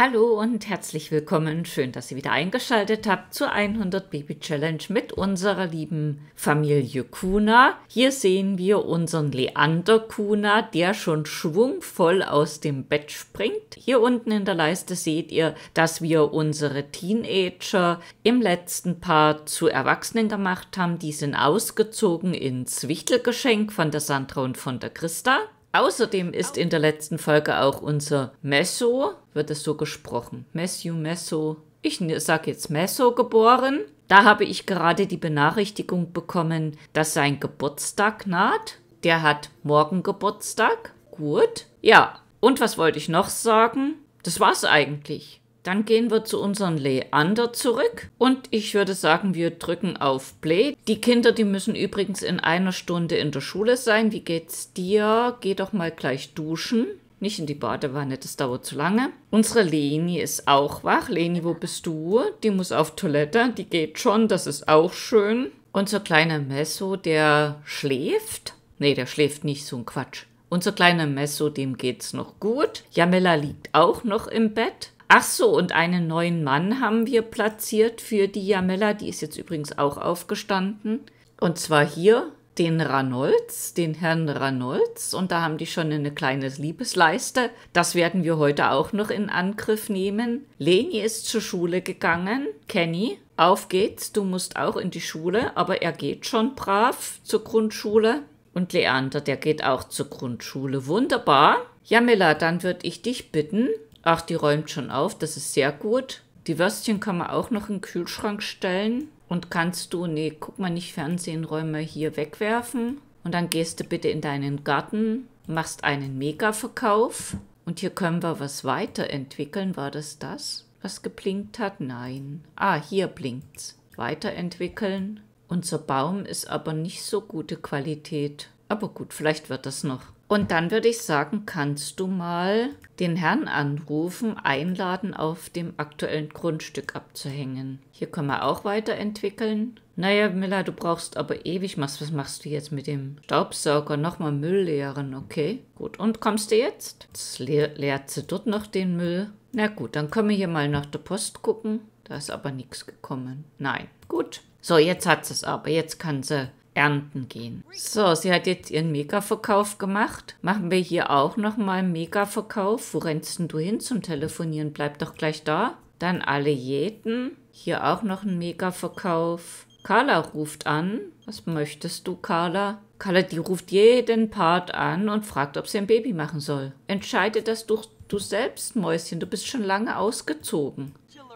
Hallo und herzlich willkommen. Schön, dass ihr wieder eingeschaltet habt zur 100 Baby Challenge mit unserer lieben Familie Kuna. Hier sehen wir unseren Leander Kuna, der schon schwungvoll aus dem Bett springt. Hier unten in der Leiste seht ihr, dass wir unsere Teenager im letzten Part zu Erwachsenen gemacht haben. Die sind ausgezogen ins Wichtelgeschenk von der Sandra und von der Christa. Außerdem ist in der letzten Folge auch unser Messo, wird es so gesprochen, Messio Messo, ich sage jetzt Messo geboren. Da habe ich gerade die Benachrichtigung bekommen, dass sein Geburtstag naht. Der hat morgen Geburtstag. Gut. Ja, und was wollte ich noch sagen? Das war's eigentlich. Dann gehen wir zu unserem Leander zurück und ich würde sagen, wir drücken auf Play. Die Kinder, die müssen übrigens in einer Stunde in der Schule sein. Wie geht's dir? Geh doch mal gleich duschen. Nicht in die Badewanne, das dauert zu lange. Unsere Leni ist auch wach. Leni, wo bist du? Die muss auf Toilette, die geht schon, das ist auch schön. Unser kleiner Messo, der schläft. Nee, der schläft nicht, so ein Quatsch. Unser kleiner Messo, dem geht's noch gut. Jamela liegt auch noch im Bett. Ach so, und einen neuen Mann haben wir platziert für die Jamella. Die ist jetzt übrigens auch aufgestanden. Und zwar hier den Ranolz, den Herrn Ranolz. Und da haben die schon eine kleine Liebesleiste. Das werden wir heute auch noch in Angriff nehmen. Leni ist zur Schule gegangen. Kenny, auf geht's. Du musst auch in die Schule. Aber er geht schon brav zur Grundschule. Und Leander, der geht auch zur Grundschule. Wunderbar. Jamila, dann würde ich dich bitten, Ach, die räumt schon auf, das ist sehr gut. Die Würstchen kann man auch noch in den Kühlschrank stellen. Und kannst du, nee, guck mal nicht Fernsehenräume hier wegwerfen. Und dann gehst du bitte in deinen Garten, machst einen Mega-Verkauf. Und hier können wir was weiterentwickeln. War das das, was geblinkt hat? Nein. Ah, hier blinkt's. Weiterentwickeln. Unser Baum ist aber nicht so gute Qualität. Aber gut, vielleicht wird das noch. Und dann würde ich sagen, kannst du mal den Herrn anrufen, einladen, auf dem aktuellen Grundstück abzuhängen. Hier können wir auch weiterentwickeln. Naja, Miller, du brauchst aber ewig was. Was machst du jetzt mit dem Staubsauger? Nochmal Müll leeren, okay? Gut, und kommst du jetzt? Jetzt le leert sie dort noch den Müll. Na gut, dann können wir hier mal nach der Post gucken. Da ist aber nichts gekommen. Nein, gut. So, jetzt hat sie es aber. Jetzt kann sie ernten gehen. So, sie hat jetzt ihren Mega-Verkauf gemacht. Machen wir hier auch nochmal einen Mega-Verkauf. Wo rennst denn du hin zum Telefonieren? Bleib doch gleich da. Dann alle jeden. Hier auch noch ein Mega-Verkauf. Carla ruft an. Was möchtest du, Carla? Carla, die ruft jeden Part an und fragt, ob sie ein Baby machen soll. Entscheide das durch du selbst, Mäuschen. Du bist schon lange ausgezogen.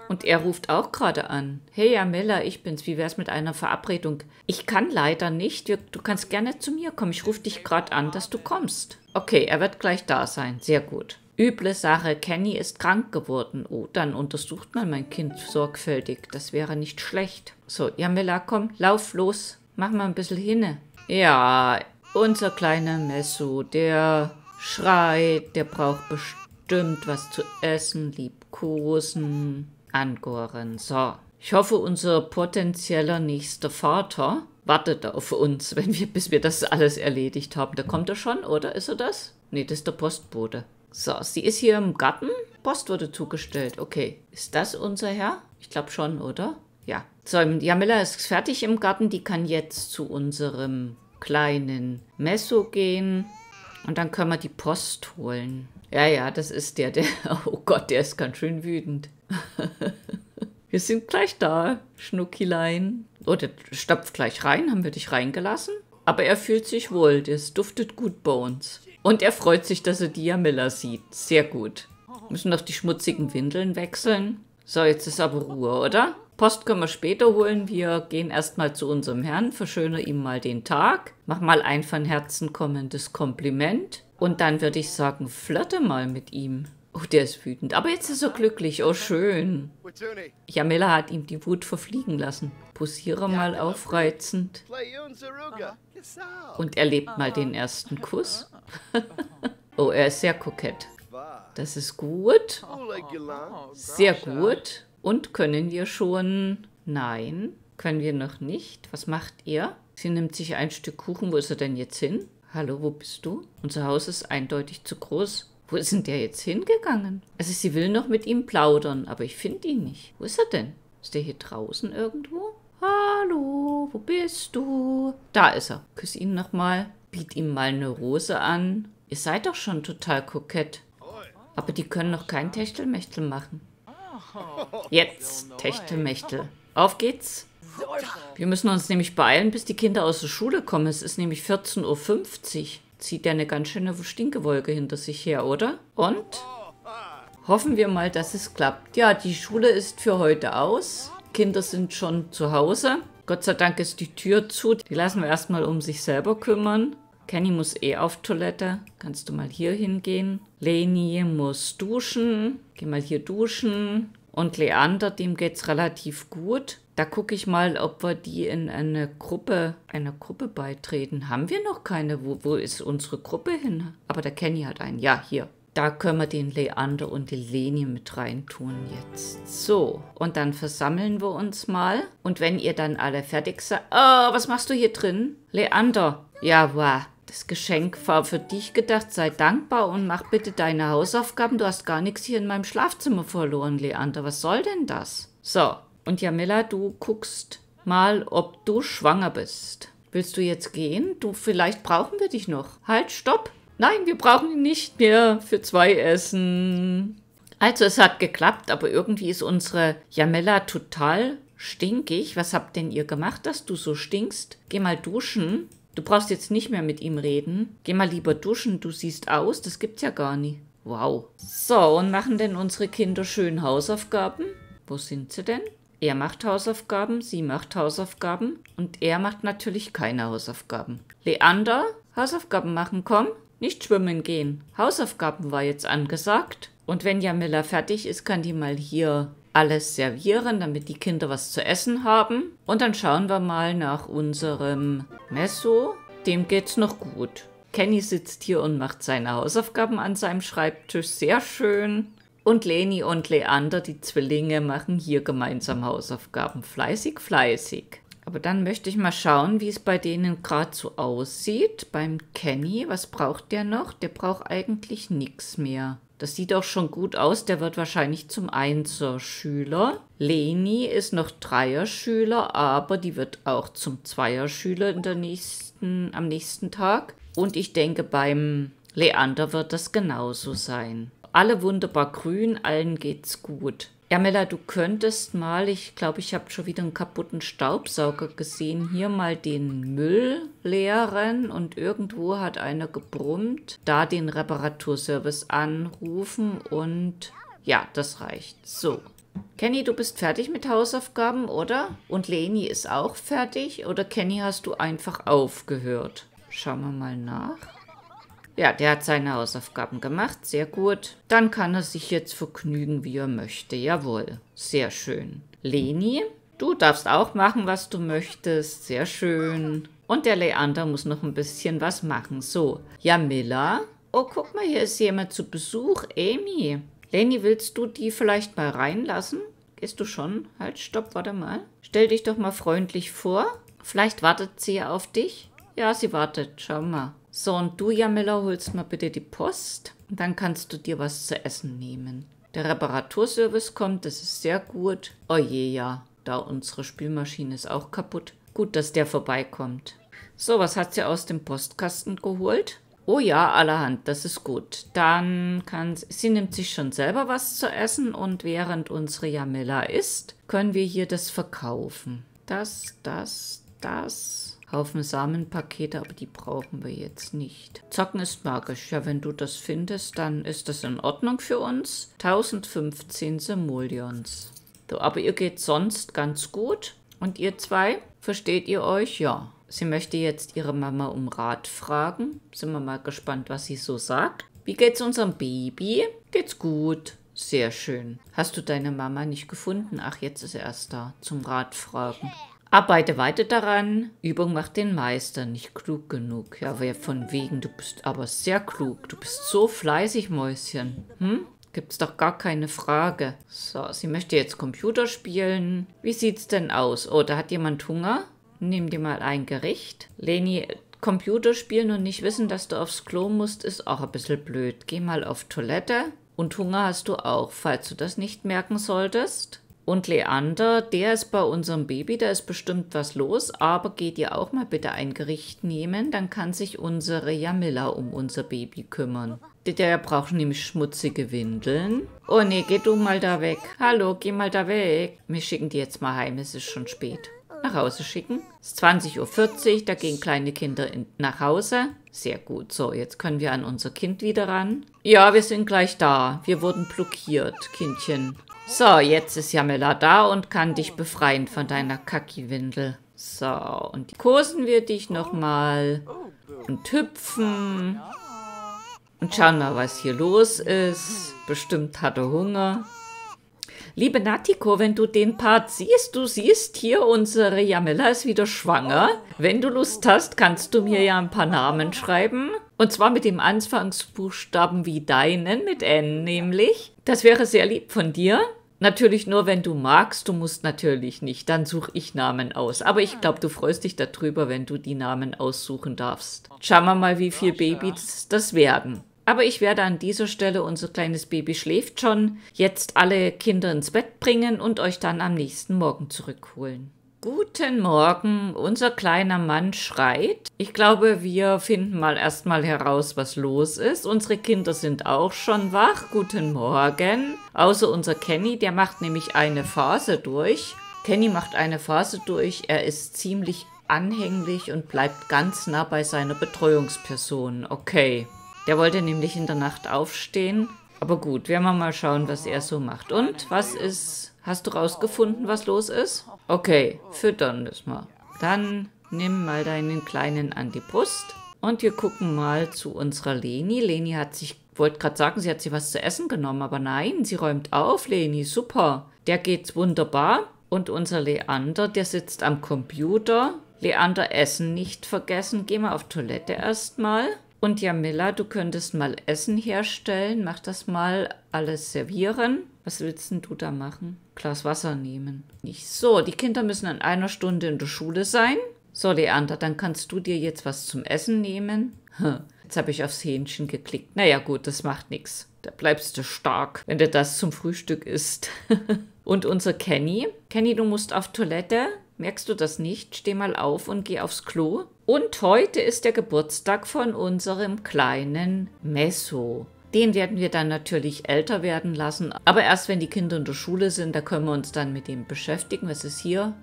Und er ruft auch gerade an. Hey Amela, ich bin's. Wie wär's mit einer Verabredung? Ich kann leider nicht. Du kannst gerne zu mir kommen. Ich rufe dich gerade an, dass du kommst. Okay, er wird gleich da sein. Sehr gut. Üble Sache, Kenny ist krank geworden. Oh, dann untersucht man mein Kind sorgfältig. Das wäre nicht schlecht. So, Jamela, komm, lauf los. Mach mal ein bisschen hinne. Ja, unser kleiner Messu, der schreit, der braucht bestimmt was zu essen, liebkosen angoren. So, ich hoffe, unser potenzieller nächster Vater wartet auf uns, wenn wir, bis wir das alles erledigt haben. Da kommt er schon, oder? Ist er das? Nee, das ist der Postbote. So, sie ist hier im Garten. Post wurde zugestellt. Okay. Ist das unser Herr? Ich glaube schon, oder? Ja. So, Jamila ist fertig im Garten. Die kann jetzt zu unserem kleinen Messo gehen. Und dann können wir die Post holen. Ja, ja, das ist der, der... Oh Gott, der ist ganz schön wütend. wir sind gleich da, Schnuckilein. Oh, der stapft gleich rein. Haben wir dich reingelassen? Aber er fühlt sich wohl. Das duftet gut bei uns. Und er freut sich, dass er Diamilla sieht. Sehr gut. Müssen noch die schmutzigen Windeln wechseln. So, jetzt ist aber Ruhe, oder? Post können wir später holen. Wir gehen erstmal zu unserem Herrn, verschöne ihm mal den Tag. Mach mal ein von Herzen kommendes Kompliment. Und dann würde ich sagen, flirte mal mit ihm. Oh, der ist wütend. Aber jetzt ist er glücklich. Oh, schön. Jamila hat ihm die Wut verfliegen lassen. Posiere mal genau. aufreizend. Und erlebt mal den ersten Kuss. oh, er ist sehr kokett. Das ist gut. Sehr gut. Und können wir schon... Nein, können wir noch nicht. Was macht er? Sie nimmt sich ein Stück Kuchen. Wo ist er denn jetzt hin? Hallo, wo bist du? Unser Haus ist eindeutig zu groß. Wo ist denn der jetzt hingegangen? Also sie will noch mit ihm plaudern, aber ich finde ihn nicht. Wo ist er denn? Ist der hier draußen irgendwo? Hallo, wo bist du? Da ist er. Küss ihn nochmal. Biet ihm mal eine Rose an. Ihr seid doch schon total kokett. Aber die können noch kein Techtelmechtel machen. Jetzt, Techtelmechtel. Auf geht's. Wir müssen uns nämlich beeilen, bis die Kinder aus der Schule kommen. Es ist nämlich 14.50 Uhr zieht ja eine ganz schöne Stinkewolke hinter sich her, oder? Und? Hoffen wir mal, dass es klappt. Ja, die Schule ist für heute aus. Kinder sind schon zu Hause. Gott sei Dank ist die Tür zu. Die lassen wir erstmal um sich selber kümmern. Kenny muss eh auf Toilette. Kannst du mal hier hingehen? Leni muss duschen. Geh mal hier duschen. Und Leander, dem geht es relativ gut. Da gucke ich mal, ob wir die in eine Gruppe, einer Gruppe beitreten. Haben wir noch keine? Wo, wo ist unsere Gruppe hin? Aber der Kenny hat einen. Ja, hier. Da können wir den Leander und die Leni mit reintun jetzt. So, und dann versammeln wir uns mal. Und wenn ihr dann alle fertig seid... Oh, was machst du hier drin? Leander. Ja, wow. Das Geschenk war für dich gedacht. Sei dankbar und mach bitte deine Hausaufgaben. Du hast gar nichts hier in meinem Schlafzimmer verloren, Leander. Was soll denn das? So, und Jamila, du guckst mal, ob du schwanger bist. Willst du jetzt gehen? Du, vielleicht brauchen wir dich noch. Halt, stopp. Nein, wir brauchen ihn nicht mehr für zwei Essen. Also, es hat geklappt, aber irgendwie ist unsere Jamela total stinkig. Was habt denn ihr gemacht, dass du so stinkst? Geh mal duschen. Du brauchst jetzt nicht mehr mit ihm reden. Geh mal lieber duschen, du siehst aus, das gibt's ja gar nicht. Wow. So, und machen denn unsere Kinder schön Hausaufgaben? Wo sind sie denn? Er macht Hausaufgaben, sie macht Hausaufgaben und er macht natürlich keine Hausaufgaben. Leander, Hausaufgaben machen, komm. Nicht schwimmen gehen. Hausaufgaben war jetzt angesagt. Und wenn Jamila fertig ist, kann die mal hier alles servieren, damit die Kinder was zu essen haben. Und dann schauen wir mal nach unserem Messo. Dem geht's noch gut. Kenny sitzt hier und macht seine Hausaufgaben an seinem Schreibtisch. Sehr schön. Und Leni und Leander, die Zwillinge, machen hier gemeinsam Hausaufgaben. Fleißig, fleißig. Aber dann möchte ich mal schauen, wie es bei denen gerade so aussieht. Beim Kenny, was braucht der noch? Der braucht eigentlich nichts mehr. Das sieht auch schon gut aus. Der wird wahrscheinlich zum Einser-Schüler. Leni ist noch Dreier-Schüler, aber die wird auch zum Zweier-Schüler in der nächsten, am nächsten Tag. Und ich denke, beim Leander wird das genauso sein. Alle wunderbar grün, allen geht's gut. Ja, Mella, du könntest mal, ich glaube, ich habe schon wieder einen kaputten Staubsauger gesehen, hier mal den Müll leeren und irgendwo hat einer gebrummt, da den Reparaturservice anrufen und ja, das reicht. So. Kenny, du bist fertig mit Hausaufgaben, oder? Und Leni ist auch fertig? Oder Kenny, hast du einfach aufgehört? Schauen wir mal nach. Ja, der hat seine Hausaufgaben gemacht. Sehr gut. Dann kann er sich jetzt vergnügen, wie er möchte. Jawohl. Sehr schön. Leni, du darfst auch machen, was du möchtest. Sehr schön. Und der Leander muss noch ein bisschen was machen. So, Jamila. Oh, guck mal, hier ist jemand zu Besuch. Amy. Leni, willst du die vielleicht mal reinlassen? Gehst du schon? Halt, stopp, warte mal. Stell dich doch mal freundlich vor. Vielleicht wartet sie ja auf dich. Ja, sie wartet. Schau mal. So, und du, Jamila, holst mal bitte die Post. dann kannst du dir was zu essen nehmen. Der Reparaturservice kommt, das ist sehr gut. Oh je, ja. Da unsere Spülmaschine ist auch kaputt. Gut, dass der vorbeikommt. So, was hat sie aus dem Postkasten geholt? Oh ja, allerhand, das ist gut. Dann kann sie nimmt sich schon selber was zu essen und während unsere Jamila isst, können wir hier das verkaufen. Das, das, das. Haufen Samenpakete, aber die brauchen wir jetzt nicht. Zocken ist magisch. Ja, wenn du das findest, dann ist das in Ordnung für uns. 1015 Simoleons. So, aber ihr geht sonst ganz gut. Und ihr zwei? Versteht ihr euch? Ja. Sie möchte jetzt ihre Mama um Rat fragen. Sind wir mal gespannt, was sie so sagt. Wie geht's unserem Baby? Geht's gut. Sehr schön. Hast du deine Mama nicht gefunden? Ach, jetzt ist er erst da. Zum Rat fragen. Arbeite weiter daran. Übung macht den Meister. Nicht klug genug. Ja, aber von wegen. Du bist aber sehr klug. Du bist so fleißig, Mäuschen. Hm? Gibt's doch gar keine Frage. So, sie möchte jetzt Computer spielen. Wie sieht's denn aus? Oh, da hat jemand Hunger. Nimm dir mal ein Gericht. Leni, Computer spielen und nicht wissen, dass du aufs Klo musst, ist auch ein bisschen blöd. Geh mal auf Toilette. Und Hunger hast du auch, falls du das nicht merken solltest. Und Leander, der ist bei unserem Baby, da ist bestimmt was los, aber geht ihr auch mal bitte ein Gericht nehmen, dann kann sich unsere Jamila um unser Baby kümmern. Der braucht nämlich schmutzige Windeln. Oh ne, geh du mal da weg. Hallo, geh mal da weg. Wir schicken die jetzt mal heim, es ist schon spät. Nach Hause schicken. Es ist 20.40 Uhr, da gehen kleine Kinder in, nach Hause. Sehr gut. So, jetzt können wir an unser Kind wieder ran. Ja, wir sind gleich da. Wir wurden blockiert, Kindchen. So, jetzt ist Jamela da und kann dich befreien von deiner Kaki-Windel. So, und kursen wir dich nochmal und hüpfen und schauen mal, was hier los ist. Bestimmt hat er Hunger. Liebe Natiko, wenn du den Part siehst, du siehst hier, unsere Jamela ist wieder schwanger. Wenn du Lust hast, kannst du mir ja ein paar Namen schreiben. Und zwar mit dem Anfangsbuchstaben wie deinen, mit N nämlich. Das wäre sehr lieb von dir. Natürlich nur, wenn du magst, du musst natürlich nicht, dann suche ich Namen aus. Aber ich glaube, du freust dich darüber, wenn du die Namen aussuchen darfst. Schauen wir mal, wie viele Babys das werden. Aber ich werde an dieser Stelle, unser kleines Baby schläft schon, jetzt alle Kinder ins Bett bringen und euch dann am nächsten Morgen zurückholen. Guten Morgen, unser kleiner Mann schreit. Ich glaube, wir finden mal erstmal heraus, was los ist. Unsere Kinder sind auch schon wach. Guten Morgen. Außer unser Kenny, der macht nämlich eine Phase durch. Kenny macht eine Phase durch. Er ist ziemlich anhänglich und bleibt ganz nah bei seiner Betreuungsperson. Okay. Der wollte nämlich in der Nacht aufstehen. Aber gut, werden wir mal schauen, was er so macht. Und was ist Hast du rausgefunden, was los ist? Okay, füttern müssen wir. Dann nimm mal deinen Kleinen an die Brust. Und wir gucken mal zu unserer Leni. Leni hat sich, wollte gerade sagen, sie hat sich was zu essen genommen, aber nein, sie räumt auf, Leni, super. Der geht's wunderbar. Und unser Leander, der sitzt am Computer. Leander, Essen nicht vergessen. Geh mal auf Toilette erstmal. Und Jamila, du könntest mal Essen herstellen. Mach das mal alles servieren. Was willst denn du da machen? Glas Wasser nehmen. Nicht so, die Kinder müssen in einer Stunde in der Schule sein. So, Leander, dann kannst du dir jetzt was zum Essen nehmen. Jetzt habe ich aufs Hähnchen geklickt. Naja gut, das macht nichts. Da bleibst du stark, wenn du das zum Frühstück isst. und unser Kenny. Kenny, du musst auf Toilette. Merkst du das nicht? Steh mal auf und geh aufs Klo. Und heute ist der Geburtstag von unserem kleinen Messo. Den werden wir dann natürlich älter werden lassen. Aber erst wenn die Kinder in der Schule sind, da können wir uns dann mit dem beschäftigen. Was ist hier?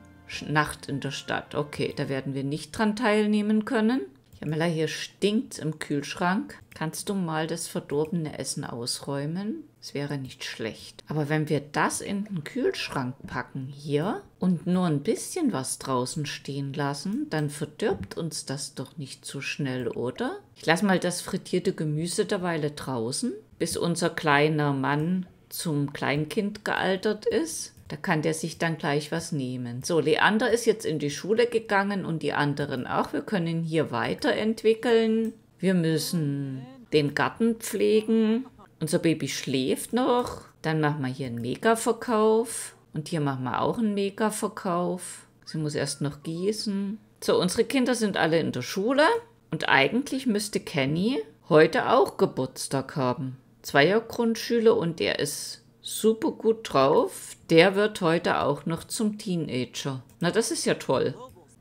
Nacht in der Stadt. Okay, da werden wir nicht dran teilnehmen können. Jamila, hier stinkt's im Kühlschrank. Kannst du mal das verdorbene Essen ausräumen? Es wäre nicht schlecht. Aber wenn wir das in den Kühlschrank packen hier und nur ein bisschen was draußen stehen lassen, dann verdirbt uns das doch nicht zu so schnell, oder? Ich lasse mal das frittierte Gemüse derweil draußen, bis unser kleiner Mann zum Kleinkind gealtert ist. Da kann der sich dann gleich was nehmen. So, Leander ist jetzt in die Schule gegangen und die anderen auch. Wir können hier weiterentwickeln. Wir müssen den Garten pflegen. Unser Baby schläft noch. Dann machen wir hier einen Mega-Verkauf. Und hier machen wir auch einen Mega-Verkauf. Sie muss erst noch gießen. So, unsere Kinder sind alle in der Schule. Und eigentlich müsste Kenny heute auch Geburtstag haben. Zweier Grundschüler und er ist super gut drauf. Der wird heute auch noch zum Teenager. Na, das ist ja toll.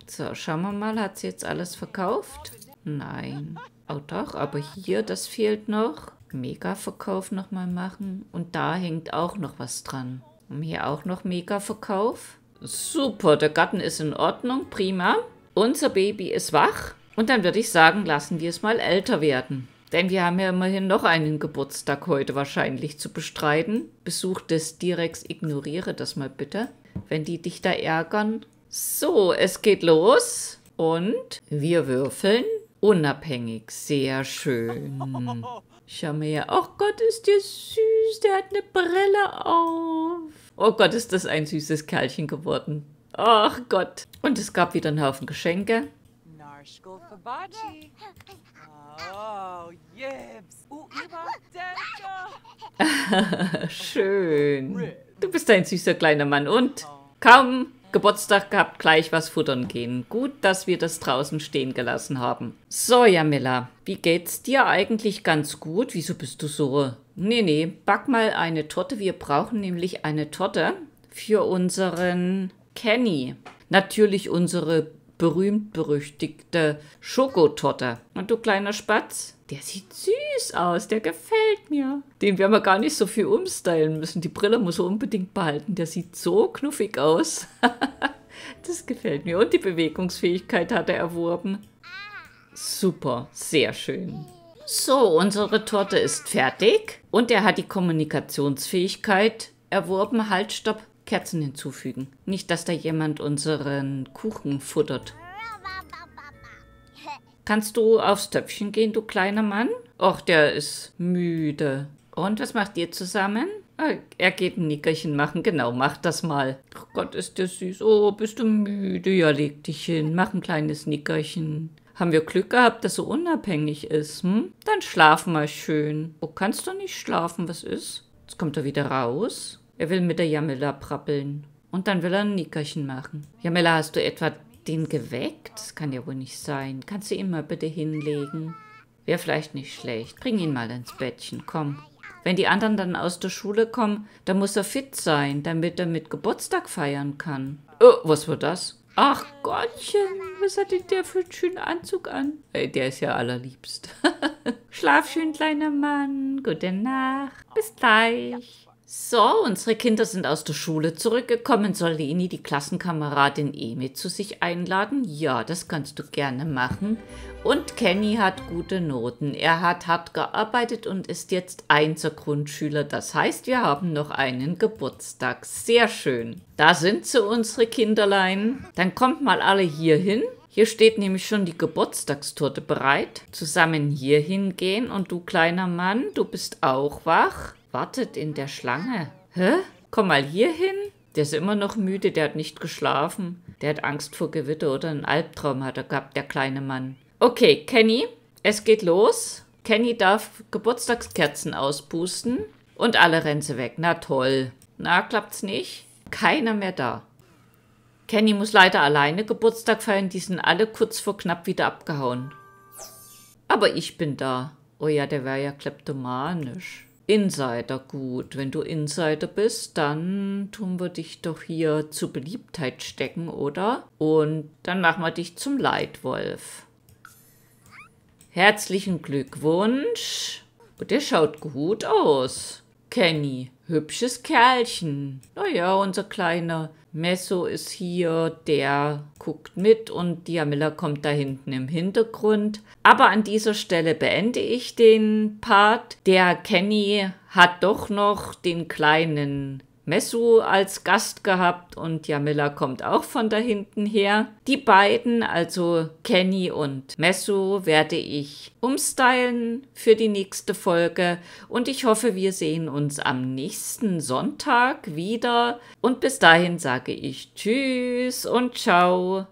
So, schauen wir mal, hat sie jetzt alles verkauft? Nein. Oh doch, aber hier, das fehlt noch. Mega-Verkauf nochmal machen. Und da hängt auch noch was dran. Und hier auch noch Mega-Verkauf. Super, der Garten ist in Ordnung, prima. Unser Baby ist wach. Und dann würde ich sagen, lassen wir es mal älter werden. Denn wir haben ja immerhin noch einen Geburtstag heute wahrscheinlich zu bestreiten. Besuch des Direx, ignoriere das mal bitte, wenn die dich da ärgern. So, es geht los. Und wir würfeln unabhängig. Sehr schön. Schau mal her. Oh Gott, ist der süß. Der hat eine Brille auf. Oh Gott, ist das ein süßes Kerlchen geworden. Ach oh Gott. Und es gab wieder einen Haufen Geschenke. Schön. Du bist ein süßer kleiner Mann und komm. Geburtstag gehabt, gleich was futtern gehen. Gut, dass wir das draußen stehen gelassen haben. So, Jamila, wie geht's dir eigentlich ganz gut? Wieso bist du so? Nee, nee, back mal eine Torte. Wir brauchen nämlich eine Torte für unseren Kenny. Natürlich unsere berühmt-berüchtigte Schokotorte. Und du kleiner Spatz, der sieht süß süß aus, der gefällt mir. Den werden wir gar nicht so viel umstylen müssen. Die Brille muss er unbedingt behalten, der sieht so knuffig aus. das gefällt mir. Und die Bewegungsfähigkeit hat er erworben. Super, sehr schön. So, unsere Torte ist fertig. Und er hat die Kommunikationsfähigkeit erworben. Halt, stopp, Kerzen hinzufügen. Nicht, dass da jemand unseren Kuchen futtert. Kannst du aufs Töpfchen gehen, du kleiner Mann? Och, der ist müde. Und was macht ihr zusammen? Äh, er geht ein Nickerchen machen. Genau, mach das mal. Ach Gott, ist der süß. Oh, bist du müde? Ja, leg dich hin. Mach ein kleines Nickerchen. Haben wir Glück gehabt, dass er unabhängig ist, hm? Dann schlaf mal schön. Oh, kannst du nicht schlafen? Was ist? Jetzt kommt er wieder raus. Er will mit der Jamela prappeln. Und dann will er ein Nickerchen machen. Jamela, hast du etwa den geweckt? Das kann ja wohl nicht sein. Kannst du ihn mal bitte hinlegen? Wäre vielleicht nicht schlecht. Bring ihn mal ins Bettchen, komm. Wenn die anderen dann aus der Schule kommen, dann muss er fit sein, damit er mit Geburtstag feiern kann. Oh, was war das? Ach Gottchen, was hat denn der für einen schönen Anzug an? Ey, der ist ja allerliebst. Schlaf schön, kleiner Mann. Gute Nacht. Bis gleich. So, unsere Kinder sind aus der Schule zurückgekommen. Soll Leni die Klassenkameradin Emi zu sich einladen? Ja, das kannst du gerne machen. Und Kenny hat gute Noten. Er hat hart gearbeitet und ist jetzt einser Grundschüler. Das heißt, wir haben noch einen Geburtstag. Sehr schön. Da sind sie, unsere Kinderlein. Dann kommt mal alle hier hin. Hier steht nämlich schon die Geburtstagstorte bereit. Zusammen hier hingehen und du kleiner Mann, du bist auch wach. Wartet in der Schlange. Hä? Komm mal hier hin. Der ist immer noch müde, der hat nicht geschlafen. Der hat Angst vor Gewitter oder einen Albtraum hat er gehabt, der kleine Mann. Okay, Kenny, es geht los. Kenny darf Geburtstagskerzen auspusten und alle Ränze weg. Na toll. Na, klappt's nicht? Keiner mehr da. Kenny muss leider alleine Geburtstag feiern, die sind alle kurz vor knapp wieder abgehauen. Aber ich bin da. Oh ja, der wäre ja kleptomanisch. Insider gut. Wenn du Insider bist, dann tun wir dich doch hier zur Beliebtheit stecken, oder? Und dann machen wir dich zum Leitwolf. Herzlichen Glückwunsch. Und der schaut gut aus. Kenny, hübsches Kerlchen. Naja, unser kleiner Messo ist hier, der guckt mit und Diamilla kommt da hinten im Hintergrund. Aber an dieser Stelle beende ich den Part. Der Kenny hat doch noch den kleinen Messu als Gast gehabt und Jamila kommt auch von da hinten her. Die beiden, also Kenny und Messu, werde ich umstylen für die nächste Folge und ich hoffe, wir sehen uns am nächsten Sonntag wieder und bis dahin sage ich Tschüss und Ciao.